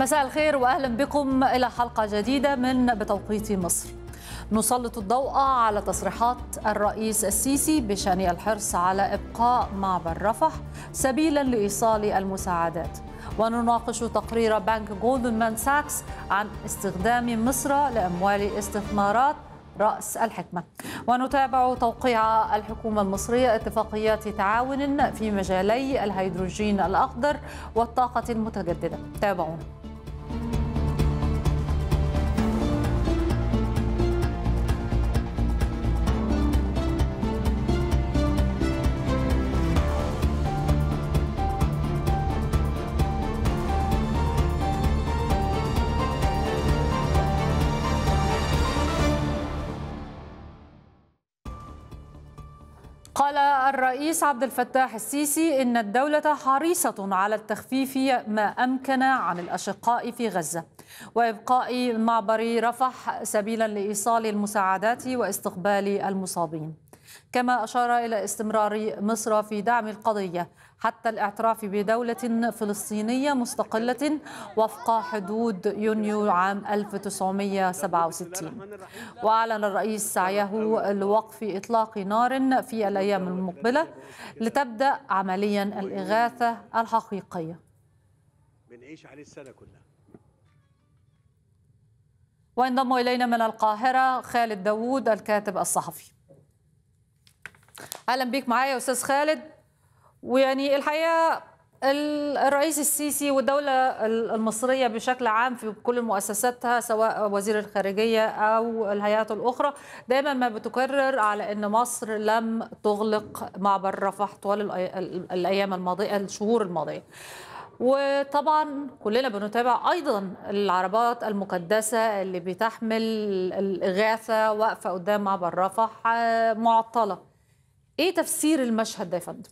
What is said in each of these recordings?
مساء الخير واهلا بكم الى حلقه جديده من بتوقيت مصر. نسلط الضوء على تصريحات الرئيس السيسي بشان الحرص على ابقاء معبر رفح سبيلا لايصال المساعدات. ونناقش تقرير بنك جولدمان ساكس عن استخدام مصر لاموال استثمارات رأس الحكمة ونتابع توقيع الحكومة المصرية اتفاقيات تعاون في مجالي الهيدروجين الأخضر والطاقة المتجددة تابعونا قال الرئيس عبد الفتاح السيسي إن الدولة حريصة على التخفيف ما أمكن عن الأشقاء في غزة وإبقاء معبر رفح سبيلا لإيصال المساعدات واستقبال المصابين كما أشار إلى استمرار مصر في دعم القضية حتى الاعتراف بدولة فلسطينية مستقلة وفق حدود يونيو عام 1967 وأعلن الرئيس سعيه لوقف إطلاق نار في الأيام المقبلة لتبدأ عمليا الإغاثة الحقيقية بنعيش عليه السنة كلها وانضم إلينا من القاهرة خالد داوود الكاتب الصحفي اهلا بيك معايا استاذ خالد ويعني الحقيقه الرئيس السيسي والدولة المصرية بشكل عام في كل مؤسساتها سواء وزير الخارجية أو الهيئات الأخرى دائما ما بتكرر على أن مصر لم تغلق معبر رفح طوال الأيام الماضية الشهور الماضية وطبعا كلنا بنتابع ايضا العربات المقدسه اللي بتحمل الاغاثه واقفه قدام معبر رفح آه، معطله ايه تفسير المشهد ده يا فندم؟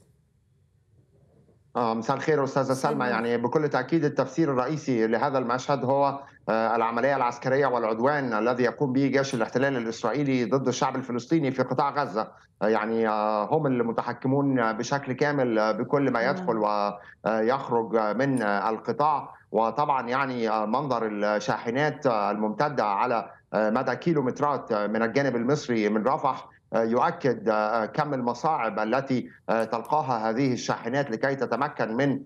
آه مساء الخير استاذه سلمى يعني بكل تاكيد التفسير الرئيسي لهذا المشهد هو آه، العمليه العسكريه والعدوان الذي يقوم به جيش الاحتلال الاسرائيلي ضد الشعب الفلسطيني في قطاع غزه آه، يعني آه، هم المتحكمون بشكل كامل بكل ما نعم. يدخل ويخرج من القطاع وطبعا يعني منظر الشاحنات الممتده على مدى كيلومترات من الجانب المصري من رفح آه، يؤكد آه، آه، كم المصاعب التي تلقاها هذه الشاحنات لكي تتمكن من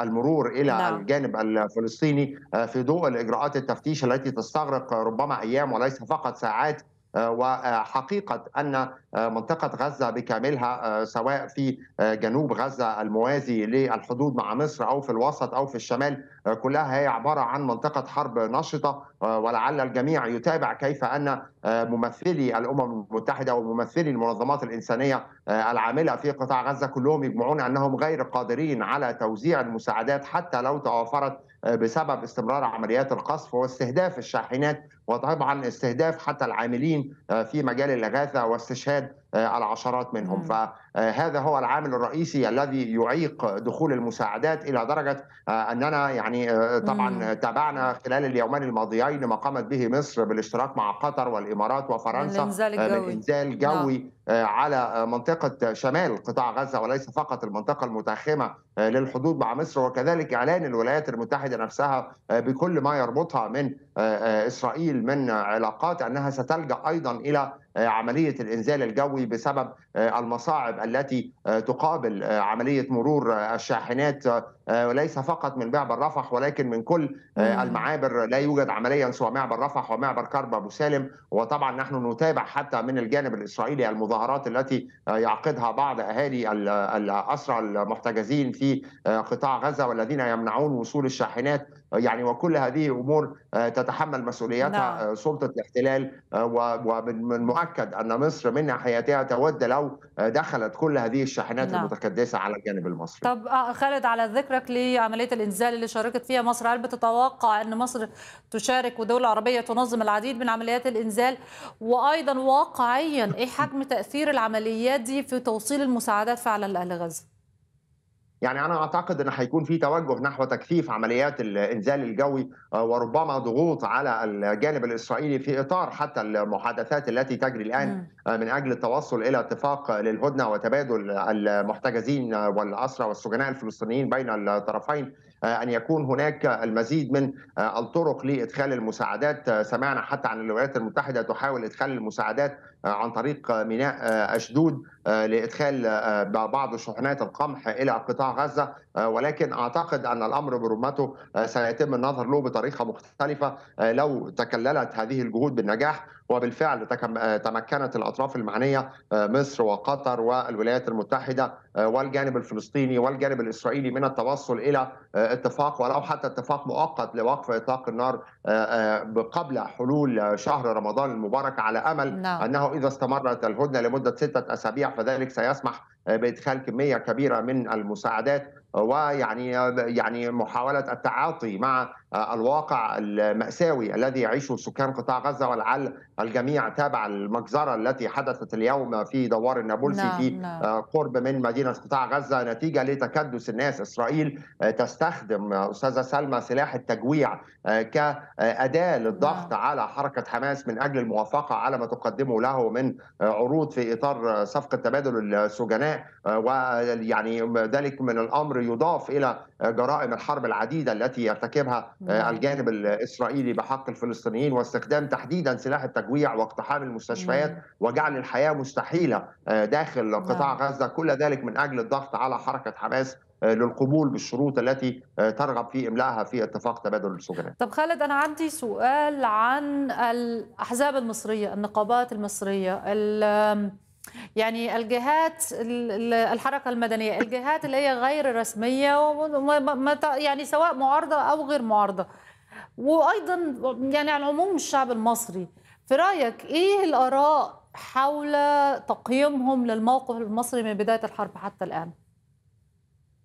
المرور الى نعم. الجانب الفلسطيني في ضوء الاجراءات التفتيش التي تستغرق ربما ايام وليس فقط ساعات وحقيقه ان آه، منطقة غزة بكاملها آه، سواء في آه، جنوب غزة الموازي للحدود مع مصر أو في الوسط أو في الشمال كلها هي عبارة عن منطقة حرب نشطة ولعل الجميع يتابع كيف أن ممثلي الأمم المتحدة وممثلي المنظمات الإنسانية العاملة في قطاع غزة كلهم يجمعون أنهم غير قادرين على توزيع المساعدات حتى لو توافرت بسبب استمرار عمليات القصف واستهداف الشاحنات وطبعا استهداف حتى العاملين في مجال الإغاثة واستشهاد said آه، على عشرات منهم فهذا آه، هو العامل الرئيسي الذي يعيق دخول المساعدات الى درجه آه، اننا يعني طبعا تابعنا خلال اليومين الماضيين ما قامت به مصر بالاشتراك مع قطر والامارات وفرنسا من انزال جوي نعم. على منطقة شمال قطاع غزة وليس فقط المنطقة المتاخمة للحدود مع مصر وكذلك إعلان الولايات المتحدة نفسها بكل ما يربطها من إسرائيل من علاقات أنها ستلجأ أيضا إلى عملية الإنزال الجوي الجوي بسبب آه، المصاعب التي آه، تقابل آه، عمليه مرور الشاحنات وليس فقط من معبر رفح ولكن من كل المعابر لا يوجد عمليا سوى معبر رفح ومعبر كرب ابو سالم وطبعا نحن نتابع حتى من الجانب الاسرائيلي المظاهرات التي يعقدها بعض اهالي الاسرى المحتجزين في قطاع غزه والذين يمنعون وصول الشاحنات يعني وكل هذه امور آه، تتحمل مسؤوليتها نعم. آه، سلطه الاحتلال آه، ومن المؤكد ان مصر من ناحيتها تود لو دخلت كل هذه الشاحنات نعم. المتكدسه على الجانب المصري. طب خالد على ذكرك لعمليه الانزال اللي شاركت فيها مصر، هل بتتوقع ان مصر تشارك ودول عربيه تنظم العديد من عمليات الانزال؟ وايضا واقعيا ايه حجم تاثير العمليات دي في توصيل المساعدات فعلا لاهل غزه؟ يعني انا اعتقد ان هيكون في توجه نحو تكثيف عمليات الانزال الجوي آه، وربما ضغوط على الجانب الاسرائيلي في اطار حتى المحادثات التي تجري الان آه، من اجل التوصل الى اتفاق للهدنه وتبادل المحتجزين والاسرى والسجناء الفلسطينيين بين الطرفين ان يكون هناك المزيد من آه، الطرق لادخال المساعدات آه، سمعنا حتى عن الولايات المتحده تحاول ادخال المساعدات آه، عن طريق ميناء اشدود لادخال بعض شحنات القمح الى قطاع غزه ولكن اعتقد ان الامر برمته سيتم النظر له بطريقه مختلفه لو تكللت هذه الجهود بالنجاح وبالفعل آه، تمكنت الأطراف المعنية آه، مصر وقطر والولايات المتحدة آه، والجانب الفلسطيني والجانب الإسرائيلي من التوصل إلى اتفاق ولو حتى اتفاق مؤقت لوقف إطلاق النار قبل حلول شهر رمضان المبارك على أمل لا. نعم. أنه إذا استمرت الهدنة لمدة ستة أسابيع فذلك سيسمح بادخال كميه كبيره من المساعدات ويعني يعني محاوله التعاطي مع آه، الواقع المأساوي الذي يعيشه سكان قطاع غزة ولعل الجميع تابع المجزرة التي حدثت اليوم في دوار النابلسي نعم في نعم. آه، قرب من مدينة قطاع غزة نتيجة لتكدس الناس إسرائيل آه، تستخدم أستاذة سلمى سلاح التجويع كأداة للضغط نعم. على حركة حماس من أجل الموافقة على ما تقدمه له من عروض في إطار صفقة تبادل السجناء ويعني ذلك من الأمر يضاف إلى جرائم الحرب العديدة التي يرتكبها آه، الجانب الاسرائيلي بحق الفلسطينيين واستخدام تحديدا سلاح التجويع واقتحام المستشفيات وجعل الحياه مستحيله آه، داخل قطاع نعم. غزه كل ذلك من اجل الضغط على حركه حماس آه، للقبول بالشروط التي ترغب في املائها في اتفاق تبادل السجناء. طب خالد انا عندي سؤال عن الاحزاب المصريه، النقابات المصريه، يعني الجهات الحركة المدنية الجهات اللي هي غير رسمية يعني سواء معارضة أو غير معارضة وأيضا يعني على العموم الشعب المصري في رأيك إيه الآراء حول تقييمهم للموقف المصري من بداية الحرب حتى الآن؟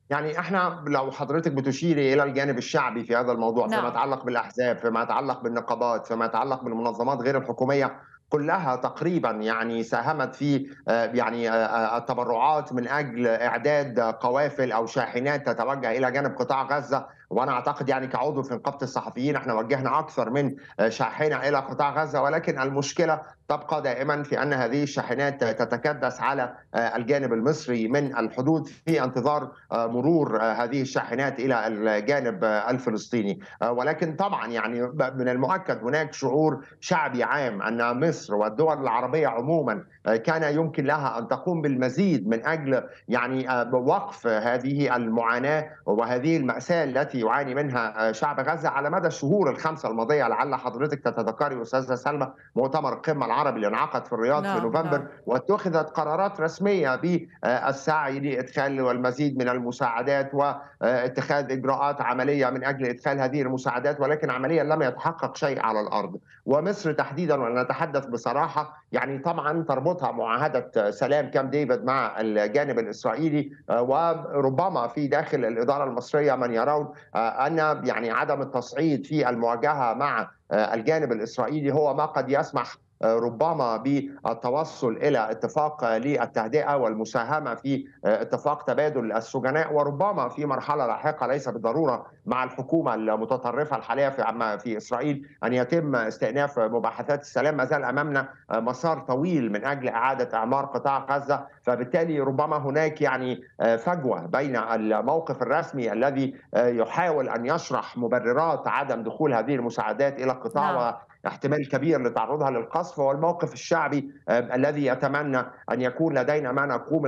يعني احنا لو حضرتك بتشيري الى الجانب الشعبي في هذا الموضوع نعم. فيما يتعلق بالاحزاب فيما يتعلق بالنقابات فيما يتعلق بالمنظمات غير الحكوميه كلها تقريبا يعني ساهمت في آه، يعني آه، آه، التبرعات من اجل اعداد قوافل او شاحنات تتوجه الى جانب قطاع غزه وانا اعتقد يعني كعضو في نقابه الصحفيين احنا وجهنا اكثر من آه، شاحنه الى قطاع غزه ولكن المشكله تبقى دائما في ان هذه الشاحنات تتكدس على آه، الجانب المصري من الحدود في انتظار آه، مرور هذه الشاحنات الى الجانب الفلسطيني ولكن طبعا يعني من المؤكد هناك شعور شعبي عام ان مصر والدول العربيه عموما كان يمكن لها ان تقوم بالمزيد من اجل يعني وقف هذه المعاناه وهذه الماساه التي التي يعاني منها شعب غزه على مدى الشهور الخمسه الماضيه لعل حضرتك تتذكري استاذه سلمى مؤتمر القمه العربي اللي انعقد في الرياض لا في نعم، نوفمبر نعم. واتخذت قرارات رسميه بالسعي لادخال والمزيد من المساعدات واتخاذ اجراءات عمليه من اجل ادخال هذه المساعدات ولكن عمليا لم يتحقق شيء على الارض ومصر تحديدا ونتحدث بصراحه يعني طبعا تربطها معاهده سلام كام ديفيد مع الجانب الاسرائيلي وربما في داخل الاداره المصريه من يرون آه، ان يعني عدم التصعيد في المواجهه مع آه، الجانب الاسرائيلي هو ما قد يسمح ربما بالتوصل الى اتفاق للتهدئه والمساهمه في آه، اتفاق تبادل السجناء وربما في مرحله لاحقه ليس بالضروره مع الحكومه المتطرفه الحاليه في في اسرائيل ان يتم استئناف مباحثات السلام ما زال امامنا آه، مسار طويل من اجل اعاده اعمار قطاع غزه فبالتالي ربما هناك يعني آه، فجوه بين الموقف الرسمي الذي يحاول ان يشرح مبررات عدم دخول هذه المساعدات الى القطاع نعم. احتمال كبير لتعرضها للقصف هو الموقف الشعبي الذي يتمنى أن يكون لدينا ما نقوم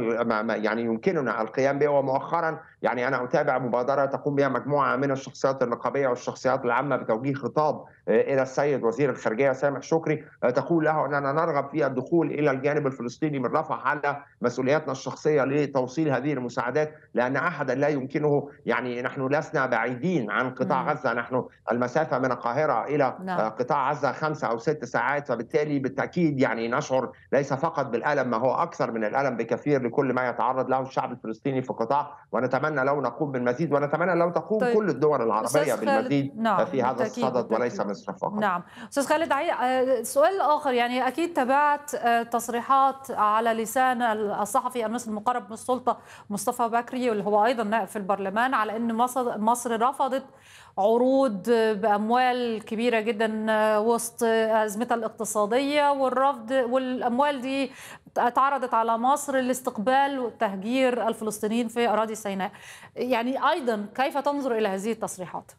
يعني يمكننا القيام به ومؤخرا يعني أنا أتابع مبادرة تقوم بها مجموعة من الشخصيات النقابية والشخصيات العامة بتوجيه خطاب آه، إلى السيد وزير الخارجية سامح شكري آه، تقول له أننا نرغب في الدخول إلى الجانب الفلسطيني من رفح على مسؤولياتنا الشخصية لتوصيل هذه المساعدات لأن أحدا لا يمكنه يعني نحن لسنا بعيدين عن قطاع غزة نحن المسافة من القاهرة إلى آه، نعم. قطاع غزة خمسة أو ست ساعات فبالتالي بالتأكيد يعني نشعر ليس فقط بالألم ما هو أكثر من الألم بكثير لكل ما يتعرض له الشعب الفلسطيني في قطاع ونتمنى لو نقوم بالمزيد ونتمنى لو تقوم طيب. كل الدول العربية بالمزيد نعم. في هذا بالتأكيد. الصدد بالتأكيد. وليس مصر فقط نعم أستاذ خالد عي... آه، سؤال آخر يعني أكيد تابعت آه، تصريحات على لسان الصحفي المصري المقرب من السلطة مصطفى بكري واللي هو أيضا نائب في البرلمان على أن مصر رفضت عروض بأموال كبيرة جدا آه، و وسط أزمتها الاقتصادية والرفض والأموال دي اتعرضت على مصر لاستقبال وتهجير الفلسطينيين في أراضي سيناء يعني أيضا كيف تنظر إلى هذه التصريحات؟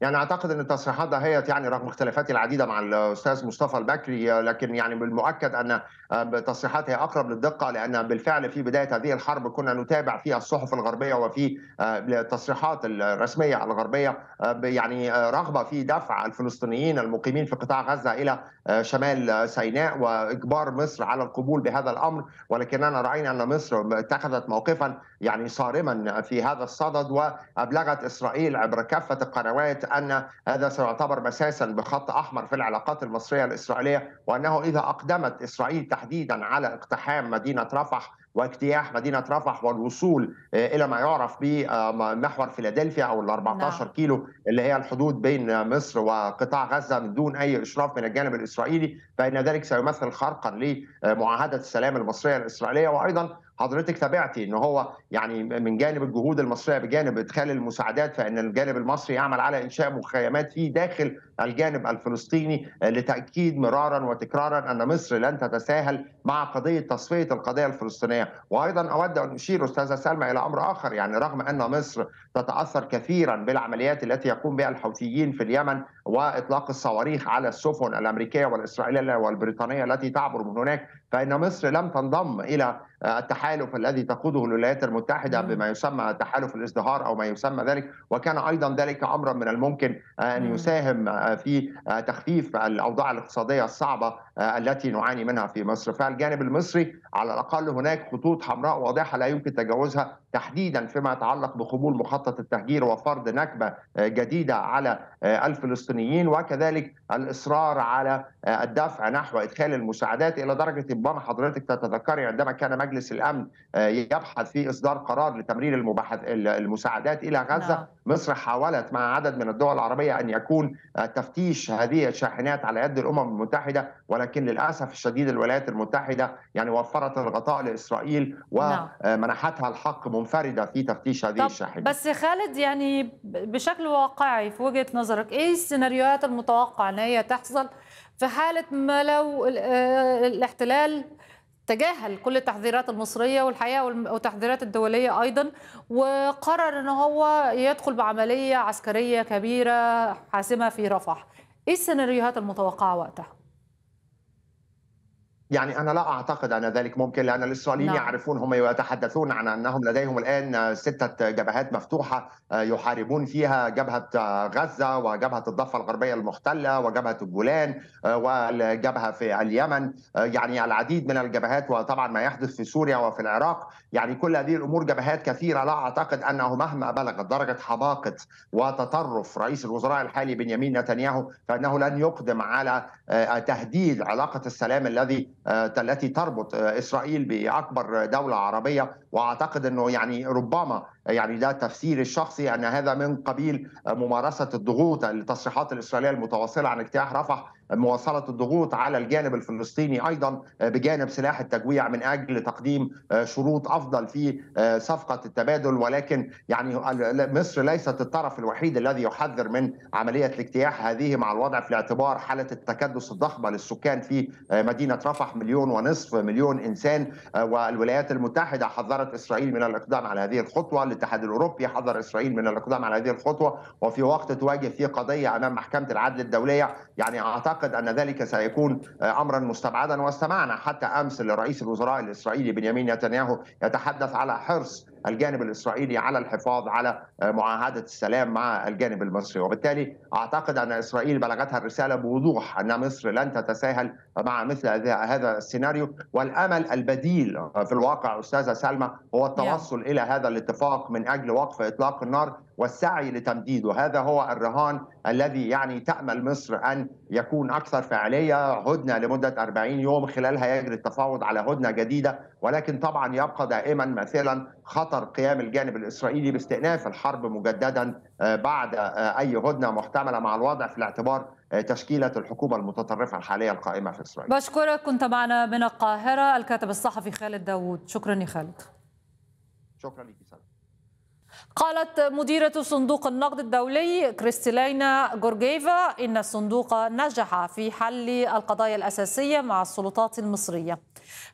يعني اعتقد ان التصريحات دهيت يعني رغم اختلافاتي العديده مع الاستاذ مصطفى البكري لكن يعني بالمؤكد ان بتصريحات آه، هي اقرب للدقه لان بالفعل في بدايه هذه الحرب كنا نتابع في الصحف الغربيه وفي آه، التصريحات الرسميه الغربيه آه، يعني رغبه في دفع الفلسطينيين المقيمين في قطاع غزه الى شمال سيناء واجبار مصر على القبول بهذا الامر ولكننا راينا ان مصر اتخذت موقفا يعني صارما في هذا الصدد وابلغت اسرائيل عبر كافه القنوات ان هذا سيعتبر مساسا بخط احمر في العلاقات المصريه الاسرائيليه وانه اذا اقدمت اسرائيل تحديدا على اقتحام مدينه رفح واجتياح مدينه رفح والوصول آه، الى ما يعرف بمحور فيلادلفيا او ال 14 نعم. كيلو اللي هي الحدود بين مصر وقطاع غزه من دون اي اشراف من الجانب الاسرائيلي فان ذلك سيمثل خرقا لمعاهده السلام المصريه الاسرائيليه وايضا حضرتك تابعتي ان هو يعني من جانب الجهود المصريه بجانب ادخال المساعدات فان الجانب المصري يعمل على انشاء مخيمات في داخل الجانب الفلسطيني لتاكيد مرارا وتكرارا ان مصر لن تتساهل مع قضيه تصفيه القضيه الفلسطينيه وايضا اود ان اشير استاذه سلمى الى امر اخر يعني رغم ان مصر تتاثر كثيرا بالعمليات التي يقوم بها الحوثيين في اليمن واطلاق الصواريخ على السفن الامريكيه والاسرائيليه والبريطانيه التي تعبر من هناك فان مصر لم تنضم الى التحالف الذي تقوده الولايات المتحده بما يسمى تحالف الازدهار او ما يسمى ذلك وكان ايضا ذلك امرا من الممكن ان يساهم في تخفيف الاوضاع الاقتصاديه الصعبه آه، التي نعاني منها في مصر فالجانب المصري على الأقل هناك خطوط حمراء واضحة لا يمكن تجاوزها تحديدا فيما يتعلق بقبول مخطط التهجير وفرض نكبة آه، جديدة على آه، الفلسطينيين وكذلك الإصرار على الدفع نحو إدخال المساعدات إلى درجة ربما حضرتك تتذكري عندما كان مجلس الأمن يبحث في إصدار قرار لتمرير المباحث المساعدات إلى غزة لا. نعم. مصر حاولت مع عدد من الدول العربية أن يكون تفتيش هذه الشاحنات على يد الأمم المتحدة ولكن للاسف الشديد الولايات المتحده يعني وفرت الغطاء لاسرائيل ومنحتها نعم. آه، الحق منفرده في تفتيش هذه الشاحنه. بس خالد يعني بشكل واقعي في وجهه نظرك ايه السيناريوهات المتوقعه ان هي تحصل في حاله ما لو آه، الاحتلال تجاهل كل التحذيرات المصرية والحقيقة والتحذيرات الدولية أيضا وقرر أن هو يدخل بعملية عسكرية كبيرة حاسمة في رفح إيه السيناريوهات المتوقعة وقتها؟ يعني انا لا اعتقد ان ذلك ممكن لان الاسرائيليين نعم. يعرفون هم يتحدثون عن انهم لديهم الان سته جبهات مفتوحه آه، يحاربون فيها جبهه آه، غزه وجبهه الضفه الغربيه المحتله وجبهه الجولان آه، والجبهه في اليمن يعني العديد من الجبهات وطبعا ما يحدث في سوريا وفي العراق يعني كل هذه الامور جبهات كثيره لا اعتقد انه مهما بلغت درجه حماقه وتطرف رئيس الوزراء الحالي بنيامين نتنياهو فانه لن يقدم على تهديد علاقه السلام الذي آه، التي تربط آه، اسرائيل باكبر دوله عربيه واعتقد انه يعني ربما يعني ده تفسيري الشخصي ان يعني هذا من قبيل ممارسه الضغوط التصريحات الاسرائيليه المتواصله عن اجتياح رفح مواصله الضغوط على الجانب الفلسطيني ايضا بجانب سلاح التجويع من اجل تقديم شروط افضل في صفقه التبادل ولكن يعني مصر ليست الطرف الوحيد الذي يحذر من عمليه الاجتياح هذه مع الوضع في الاعتبار حاله التكدس الضخمه للسكان في مدينه رفح مليون ونصف مليون انسان والولايات المتحده حذرت اسرائيل من الاقدام على هذه الخطوه الاتحاد الاوروبي حذر اسرائيل من الاقدام على هذه الخطوه وفي وقت تواجه فيه قضيه امام محكمه العدل الدوليه يعني اعتقد ان ذلك سيكون آه، امرا مستبعدا واستمعنا حتى امس لرئيس الوزراء الاسرائيلي بنيامين نتنياهو يتحدث على حرص الجانب الاسرائيلي على الحفاظ على آه، معاهده السلام مع الجانب المصري، وبالتالي اعتقد ان اسرائيل بلغتها الرساله بوضوح ان مصر لن تتساهل مع مثل هذا السيناريو، والامل البديل في الواقع استاذه سلمى هو نعم. التوصل الى هذا الاتفاق من اجل وقف اطلاق النار والسعي لتمديده هذا هو الرهان الذي يعني تأمل مصر أن يكون أكثر فعالية هدنة لمدة 40 يوم خلالها يجري التفاوض على هدنة جديدة ولكن طبعا يبقى دائما مثلا خطر قيام الجانب الإسرائيلي باستئناف الحرب مجددا آه، بعد آه، أي هدنة محتملة مع الوضع في الاعتبار آه، تشكيلة الحكومة المتطرفة الحالية القائمة في إسرائيل بشكرك كنت معنا من القاهرة الكاتب الصحفي خالد داوود شكرا يا خالد شكرا لك سلام قالت مديرة صندوق النقد الدولي كريستيلينا جورجيفا إن الصندوق نجح في حل القضايا الأساسية مع السلطات المصرية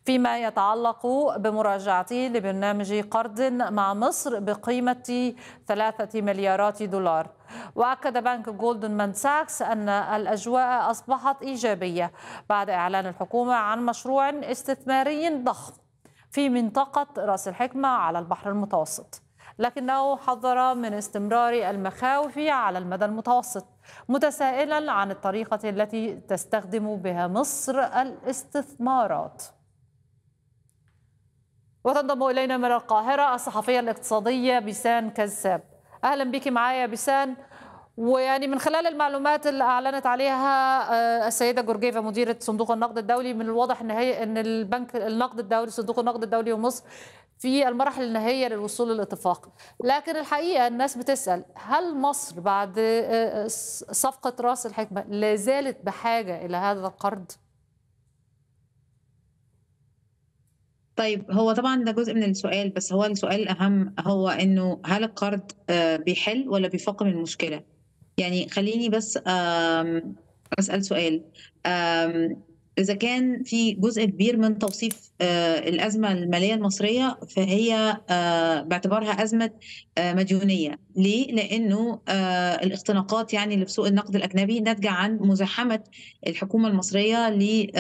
فيما يتعلق بمراجعته لبرنامج قرض مع مصر بقيمة ثلاثة مليارات دولار وأكد بنك جولدن مان ساكس أن الأجواء أصبحت إيجابية بعد إعلان الحكومة عن مشروع استثماري ضخم في منطقة رأس الحكمة على البحر المتوسط لكنه حذر من استمرار المخاوف على المدى المتوسط متسائلا عن الطريقة التي تستخدم بها مصر الاستثمارات وتنضم إلينا من القاهرة الصحفية الاقتصادية بيسان كذاب أهلا بك معايا بيسان ويعني من خلال المعلومات اللي اعلنت عليها آه، السيده جورجيفا مديره صندوق النقد الدولي من الواضح ان هي ان البنك النقد الدولي صندوق النقد الدولي ومصر في المراحل النهائيه للوصول للاتفاق لكن الحقيقه الناس بتسال هل مصر بعد آه، آه، صفقه راس الحكمه لا زالت بحاجه الى هذا القرض طيب هو طبعا ده جزء من السؤال بس هو السؤال الاهم هو انه هل القرض آه، بيحل ولا بيفاقم المشكله يعني خليني بس اسال سؤال اذا كان في جزء كبير من توصيف آه، الازمه الماليه المصريه فهي آه، باعتبارها ازمه آه، مديونيه ليه لانه الاختناقات يعني اللي في سوق النقد الاجنبي ناتجه عن مزاحمه الحكومه المصريه ل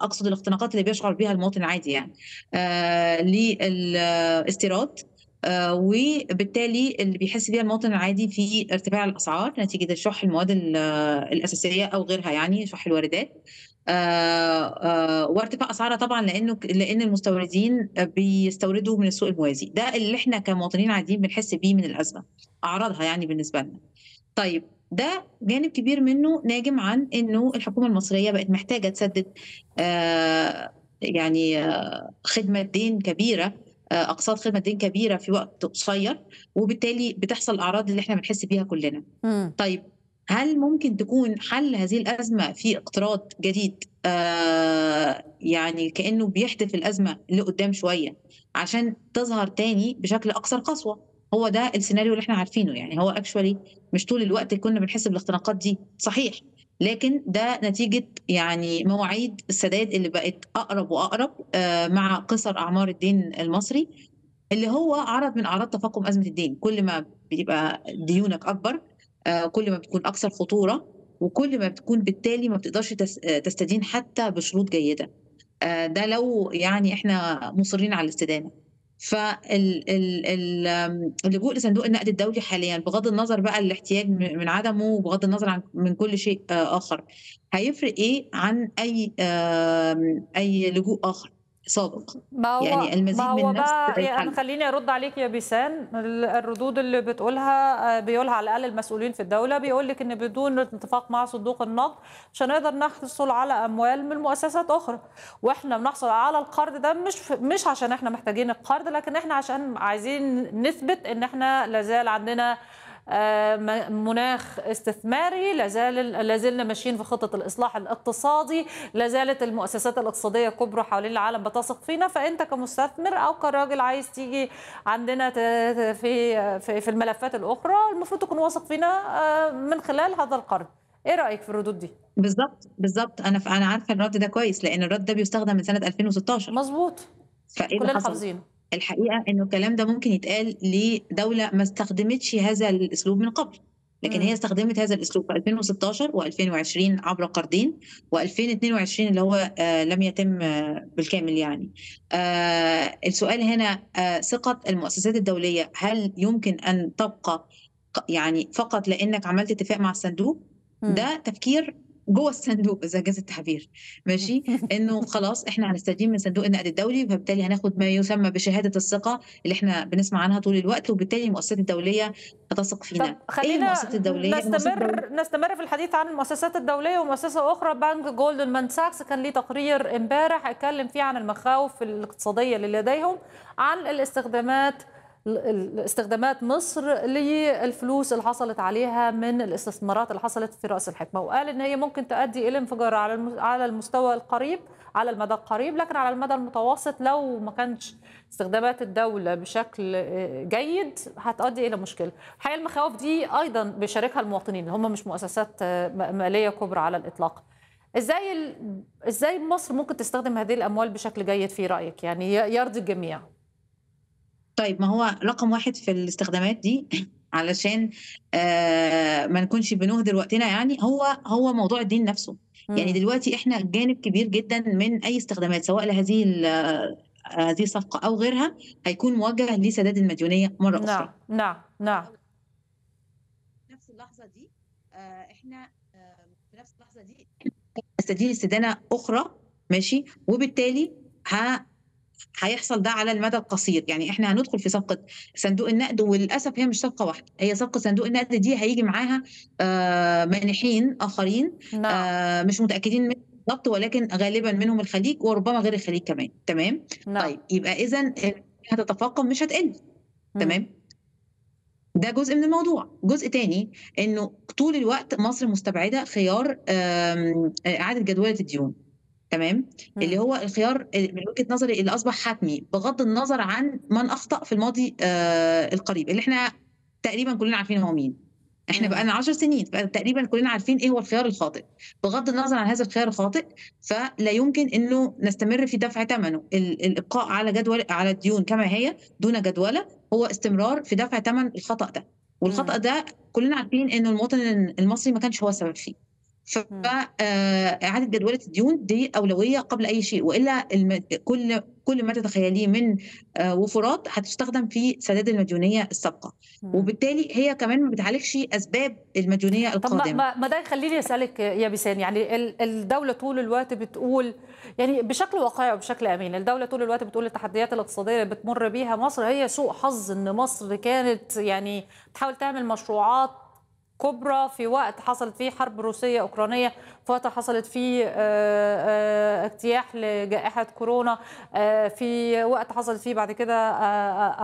اقصد الاختناقات اللي بيشعر بها المواطن العادي يعني للاستيراد آه، وبالتالي اللي بيحس بيها المواطن العادي في ارتفاع الاسعار نتيجه شح المواد الاساسيه او غيرها يعني شح الواردات آه، آه، وارتفاع اسعارها طبعا لانه لان المستوردين بيستوردوا من السوق الموازي ده اللي احنا كمواطنين عاديين بنحس بيه من الازمه اعراضها يعني بالنسبه لنا طيب ده جانب كبير منه ناجم عن انه الحكومه المصريه بقت محتاجه تسدد يعني خدمه دين كبيره آه، اقساط خدمه دين كبيره في وقت قصير وبالتالي بتحصل الاعراض اللي احنا بنحس بيها كلنا م. طيب هل ممكن تكون حل هذه الازمه في اقتراض جديد آه يعني كانه بيحدف الازمه لقدام شويه عشان تظهر تاني بشكل اكثر قسوه هو ده السيناريو اللي احنا عارفينه يعني هو اكشولي مش طول الوقت كنا بنحس بالاختناقات دي صحيح لكن ده نتيجه يعني مواعيد السداد اللي بقت اقرب واقرب آه، مع قصر اعمار الدين المصري اللي هو عرض من اعراض تفاقم ازمه الدين كل ما بيبقى ديونك اكبر آه، كل ما بتكون اكثر خطوره وكل ما بتكون بالتالي ما بتقدرش آه، تستدين حتى بشروط جيده ده لو يعني احنا مصرين على الاستدانه فاللجوء فال... لصندوق النقد الدولي حاليا بغض النظر بقى الاحتياج من عدمه وبغض النظر عن من كل شيء آه، اخر هيفرق ايه عن اي اي لجوء اخر سابق ما هو يعني المزيد ما هو من نفس يعني خليني ارد عليك يا بيسان الردود اللي بتقولها آه، بيقولها على الاقل المسؤولين في الدوله بيقول لك ان بدون اتفاق مع صندوق النقد مش هنقدر نحصل على اموال من مؤسسات اخرى واحنا بنحصل على القرض ده مش مش عشان احنا محتاجين القرض لكن احنا عشان عايزين نثبت ان احنا لازال عندنا آه، مناخ استثماري لازلنا ماشيين في خطة الإصلاح الاقتصادي لازالت المؤسسات الاقتصادية الكبرى حوالين العالم بتثق فينا فأنت كمستثمر أو كراجل عايز تيجي عندنا في في الملفات الأخرى المفروض تكون واثق فينا آه، من خلال هذا القرض ايه رايك في الردود دي بالظبط بالظبط انا انا عارفه الرد ده كويس لان الرد ده بيستخدم من سنه 2016 مظبوط كلنا حافظينه الحقيقه انه الكلام ده ممكن يتقال لدوله ما استخدمتش هذا الاسلوب من قبل لكن هي استخدمت هذا الاسلوب في 2016 و2020 عبر قردين و2022 اللي هو آه، لم يتم آه، بالكامل يعني آه، السؤال هنا ثقه المؤسسات الدوليه هل يمكن ان تبقى يعني فقط لانك عملت اتفاق مع الصندوق ده تفكير جوه الصندوق اذا جاز التعبير ماشي انه خلاص احنا هنستدين من صندوق النقد الدولي فبالتالي هناخد ما يسمى بشهاده الثقه اللي احنا بنسمع عنها طول الوقت وبالتالي المؤسسات الدوليه هتثق فينا طب خلينا إيه المؤسسات الدوليه نستمر نستمر في الحديث عن المؤسسات الدوليه ومؤسسه اخرى بنك جولدن مان ساكس كان ليه تقرير امبارح اتكلم فيه عن المخاوف الاقتصاديه اللي لديهم عن الاستخدامات استخدامات مصر للفلوس اللي حصلت عليها من الاستثمارات اللي حصلت في راس الحكمه وقال ان هي ممكن تؤدي الى انفجار على على المستوى القريب على المدى القريب لكن على المدى المتوسط لو ما كانش استخدامات الدوله بشكل آه، جيد هتؤدي الى مشكله الحقيقه المخاوف دي ايضا بيشاركها المواطنين اللي هم مش مؤسسات آه، ماليه كبرى على الاطلاق ازاي ازاي مصر ممكن تستخدم هذه الاموال بشكل جيد في رايك يعني يرضي الجميع طيب ما هو رقم واحد في الاستخدامات دي علشان آه، ما نكونش بنهدر وقتنا يعني هو هو موضوع الدين نفسه يعني دلوقتي احنا جانب كبير جدا من اي استخدامات سواء لهذه آه، هذه الصفقه او غيرها هيكون موجه لسداد المديونيه مره نعم. اخرى نعم نعم نفس اللحظه دي احنا في نفس اللحظه دي استدين آه، استدانه اخرى ماشي وبالتالي هيحصل ده على المدى القصير يعني احنا هندخل في صفقه صندوق النقد وللاسف هي مش صفقه واحده هي صفقه صندوق النقد دي هيجي معاها آه، مانحين اخرين نعم. آه، مش متاكدين من بالظبط ولكن غالبا منهم الخليج وربما غير الخليج كمان تمام نعم. طيب يبقى اذا هتتفاقم مش هتقل تمام ده جزء من الموضوع جزء تاني انه طول الوقت مصر مستبعده خيار آه، اعاده جدوله الديون تمام مم. اللي هو الخيار من وجهه نظري اللي اصبح حتمي بغض النظر عن من اخطا في الماضي آه القريب اللي احنا تقريبا كلنا عارفين هو مين احنا بقى لنا 10 سنين تقريبا كلنا عارفين ايه هو الخيار الخاطئ بغض النظر عن هذا الخيار الخاطئ فلا يمكن انه نستمر في دفع ثمنه الابقاء على جدول على الديون كما هي دون جدوله هو استمرار في دفع ثمن الخطا ده والخطا ده كلنا عارفين انه المواطن المصري ما كانش هو السبب فيه فإعادة آه، جدولة الديون دي أولوية قبل أي شيء وإلا كل كل ما تتخيليه من آه، وفرات هتستخدم في سداد المديونيه السابقه وبالتالي هي كمان ما بتعالجش اسباب المديونيه القادمه طب ما ده يخليني اسالك يا بيسان يعني الدوله طول الوقت بتقول يعني بشكل واقعي وبشكل امين الدوله طول الوقت بتقول التحديات الاقتصاديه اللي بتمر بيها مصر هي سوء حظ ان مصر كانت يعني بتحاول تعمل مشروعات كبرى في وقت حصلت فيه حرب روسية أوكرانية في وقت حصلت فيه آه، آه، اجتياح لجائحة كورونا آه، في وقت حصلت فيه بعد كده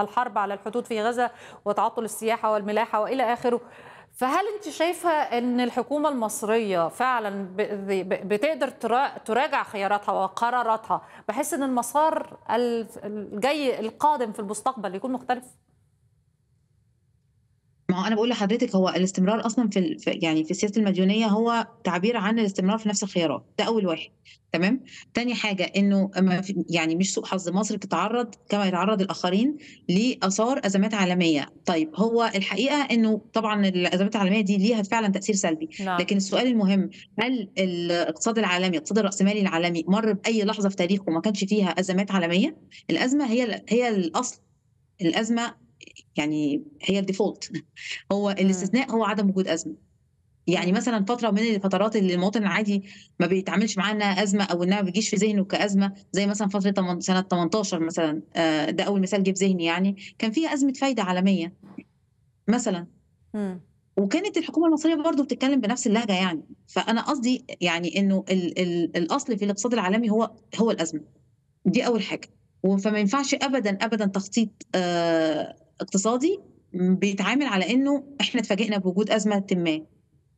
الحرب على الحدود في غزة وتعطل السياحة والملاحة وإلى آخره فهل انت شايفه ان الحكومه المصريه فعلا بتقدر تراجع خياراتها وقراراتها بحيث ان المسار الجاي القادم في المستقبل يكون مختلف؟ ما انا بقول لحضرتك هو الاستمرار اصلا في يعني في السياسه المديونيه هو تعبير عن الاستمرار في نفس الخيارات ده اول واحد تمام تاني حاجه انه يعني مش سوء حظ مصر تتعرض كما يتعرض الاخرين لاثار ازمات عالميه طيب هو الحقيقه انه طبعا الازمات العالميه دي ليها فعلا تاثير سلبي لا. نعم. لكن السؤال المهم هل الاقتصاد العالمي الاقتصاد الراسمالي العالمي مر باي لحظه في تاريخه ما كانش فيها ازمات عالميه الازمه هي هي الاصل الازمه يعني هي الديفولت هو الاستثناء هو عدم وجود ازمه يعني مثلا فتره من الفترات اللي المواطن العادي ما بيتعاملش معاها انها ازمه او انها ما بتجيش في ذهنه كازمه زي مثلا فتره سنه 18 مثلا آه، ده اول مثال جه في ذهني يعني كان فيها ازمه فايده عالميه مثلا م. وكانت الحكومه المصريه برضو بتتكلم بنفس اللهجه يعني فانا قصدي يعني انه الـ الـ الاصل في الاقتصاد العالمي هو هو الازمه دي اول حاجه فما ينفعش ابدا ابدا تخطيط آه اقتصادي بيتعامل على انه احنا اتفاجئنا بوجود ازمه ما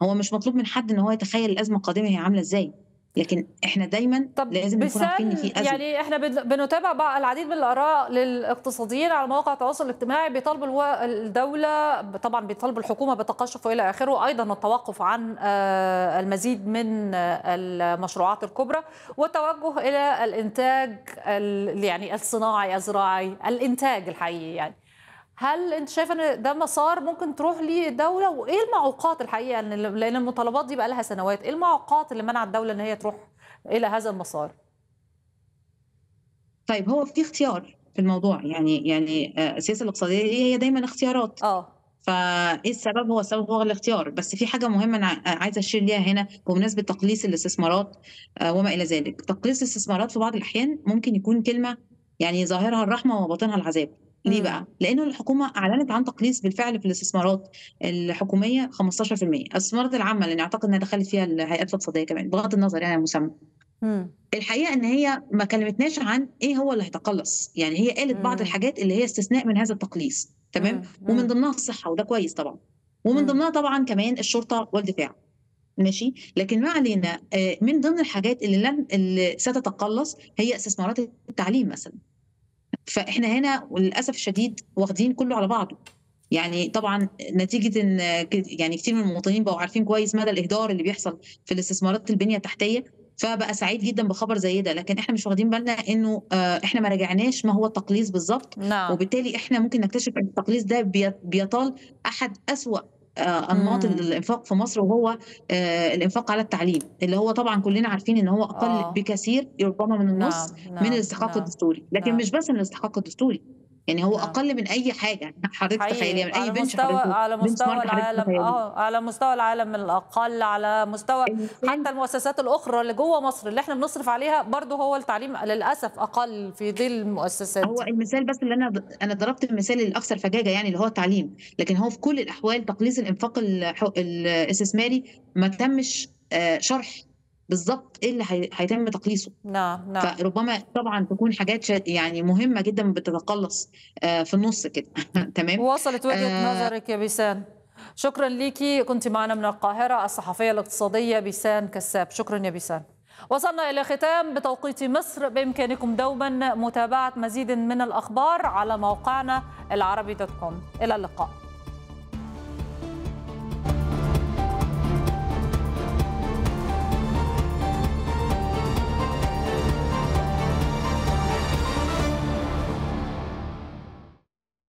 هو مش مطلوب من حد ان هو يتخيل الازمه القادمه هي عامله ازاي لكن احنا دايما طب لازم نكون عارفين ان في ازمه يعني احنا بنتابع بقى العديد من الاراء للاقتصاديين على مواقع التواصل الاجتماعي بيطالبوا الدوله طبعا بيطالبوا الحكومه بالتقشف والى اخره ايضا التوقف عن آه، المزيد من آه، المشروعات الكبرى والتوجه الى الانتاج يعني الصناعي الزراعي الانتاج الحقيقي يعني هل انت شايفه ان ده مسار ممكن تروح ليه الدوله وايه المعوقات الحقيقه لان المطالبات دي بقى لها سنوات ايه المعوقات اللي منعت الدوله ان هي تروح الى هذا المسار طيب هو في اختيار في الموضوع يعني يعني آه، السياسه الاقتصاديه هي دايما اختيارات اه فايه السبب هو السبب هو الاختيار بس في حاجه مهمه انا عايزه اشير ليها هنا بمناسبه تقليص الاستثمارات آه، وما الى ذلك تقليص الاستثمارات في بعض الاحيان ممكن يكون كلمه يعني ظاهرها الرحمه وباطنها العذاب ليه بقى؟ لأن الحكومة أعلنت عن تقليص بالفعل في الاستثمارات الحكومية 15% الاستثمارات العامة اللي أعتقد إنها دخلت فيها الهيئات الاقتصادية كمان بغض النظر يعني المسمى الحقيقه ان هي ما كلمتناش عن ايه هو اللي هيتقلص يعني هي قالت بعض الحاجات اللي هي استثناء من هذا التقليص تمام ومن ضمنها الصحه وده كويس طبعا ومن ضمنها طبعا كمان الشرطه والدفاع ماشي لكن ما علينا آه، من ضمن الحاجات اللي لن اللي ستتقلص هي استثمارات التعليم مثلا فاحنا هنا وللاسف الشديد واخدين كله على بعضه يعني طبعا نتيجه ان يعني كتير من المواطنين بقوا عارفين كويس مدى الاهدار اللي بيحصل في الاستثمارات البنيه التحتيه فبقى سعيد جدا بخبر زي ده لكن احنا مش واخدين بالنا انه آه، احنا ما راجعناش ما هو التقليص بالظبط نعم. وبالتالي احنا ممكن نكتشف ان التقليص ده بيطال احد اسوا آه، انماط امم. الانفاق في مصر وهو آه، الانفاق على التعليم اللي هو طبعا كلنا عارفين ان هو اقل آه. بكثير ربما من النص نعم، من نعم، الاستحقاق نعم، الدستوري لكن مش بس من الاستحقاق الدستوري يعني هو آه. اقل من اي حاجه يعني حضرتك تخيلي من اي بنش مستوى على مستوى العالم اه على مستوى العالم الاقل على مستوى حتى المؤسسات الاخرى اللي جوه مصر اللي احنا بنصرف عليها برضه هو التعليم للاسف اقل في ذي المؤسسات هو المثال بس اللي انا انا ضربت المثال الاكثر فجاجه يعني اللي هو التعليم لكن هو في كل الاحوال تقليص الانفاق الاستثماري ما تمش آه، شرح بالظبط ايه اللي هيتم تقليصه نعم نعم فربما طبعا تكون حاجات يعني مهمه جدا بتتقلص آه، في النص كده تمام وصلت وجهه آه نظرك يا بيسان شكرا ليكي كنت معنا من القاهره الصحفيه الاقتصاديه بيسان كساب شكرا يا بيسان وصلنا إلى ختام بتوقيت مصر بإمكانكم دوما متابعة مزيد من الأخبار على موقعنا العربي دوت كوم إلى اللقاء